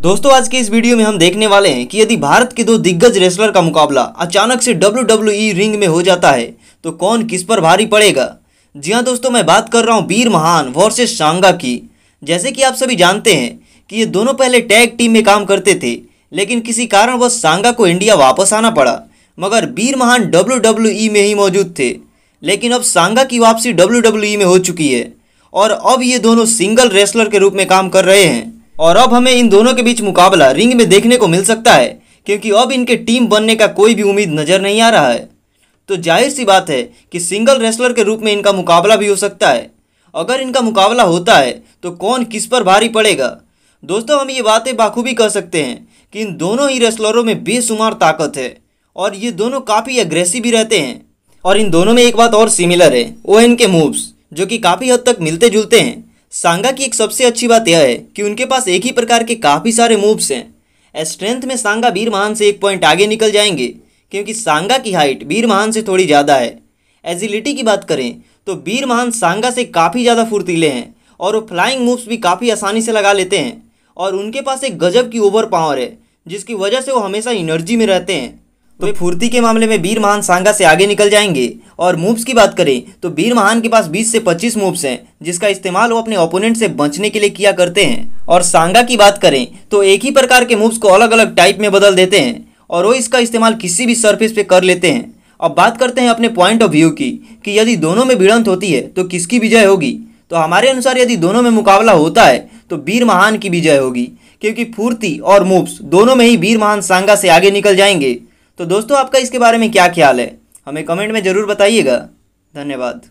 दोस्तों आज के इस वीडियो में हम देखने वाले हैं कि यदि भारत के दो दिग्गज रेसलर का मुकाबला अचानक से डब्ल्यू रिंग e में हो जाता है तो कौन किस पर भारी पड़ेगा जी हाँ दोस्तों मैं बात कर रहा हूँ वीर महान वर्सेस सांगा की जैसे कि आप सभी जानते हैं कि ये दोनों पहले टैग टीम में काम करते थे लेकिन किसी कारणवश सांगा को इंडिया वापस आना पड़ा मगर वीर महान डब्ल्यू e में ही मौजूद थे लेकिन अब सांगा की वापसी डब्ल्यू e में हो चुकी है और अब ये दोनों सिंगल रेसलर के रूप में काम कर रहे हैं और अब हमें इन दोनों के बीच मुकाबला रिंग में देखने को मिल सकता है क्योंकि अब इनके टीम बनने का कोई भी उम्मीद नज़र नहीं आ रहा है तो जाहिर सी बात है कि सिंगल रेसलर के रूप में इनका मुकाबला भी हो सकता है अगर इनका मुकाबला होता है तो कौन किस पर भारी पड़ेगा दोस्तों हम ये बातें बाखूबी कह सकते हैं कि इन दोनों ही रेसलरों में बेशुमार ताकत है और ये दोनों काफ़ी एग्रेसिव भी रहते हैं और इन दोनों में एक बात और सिमिलर है वो इनके मूव्स जो कि काफ़ी हद तक मिलते जुलते हैं सांगा की एक सबसे अच्छी बात यह है कि उनके पास एक ही प्रकार के काफ़ी सारे मूव्स हैं स्ट्रेंथ में सांगा वीर महान से एक पॉइंट आगे निकल जाएंगे क्योंकि सांगा की हाइट वीर महान से थोड़ी ज़्यादा है एजिलिटी की बात करें तो वीर महान सांगा से काफ़ी ज़्यादा फुर्तीले हैं और वो फ्लाइंग मूव्स भी काफ़ी आसानी से लगा लेते हैं और उनके पास एक गजब की ओवर पावर है जिसकी वजह से वो हमेशा इनर्जी में रहते हैं तो फुर्ती के मामले में वीर महान सांगा से आगे निकल जाएंगे और मूव्स की बात करें तो वीर महान के पास 20 से 25 मूव्स हैं जिसका इस्तेमाल वो अपने ओपोनेंट से बचने के लिए किया करते हैं और सांगा की बात करें तो एक ही प्रकार के मूव्स को अलग अलग टाइप में बदल देते हैं और वो इसका इस्तेमाल किसी भी सर्फेस पे कर लेते हैं अब बात करते हैं अपने पॉइंट ऑफ व्यू की कि यदि दोनों में भिड़ंत होती है तो किसकी विजय होगी तो हमारे अनुसार यदि दोनों में मुकाबला होता है तो वीर महान की विजय होगी क्योंकि फूर्ति और मूव्स दोनों में ही वीर महान सांगा से आगे निकल जाएंगे तो दोस्तों आपका इसके बारे में क्या ख्याल है हमें कमेंट में ज़रूर बताइएगा धन्यवाद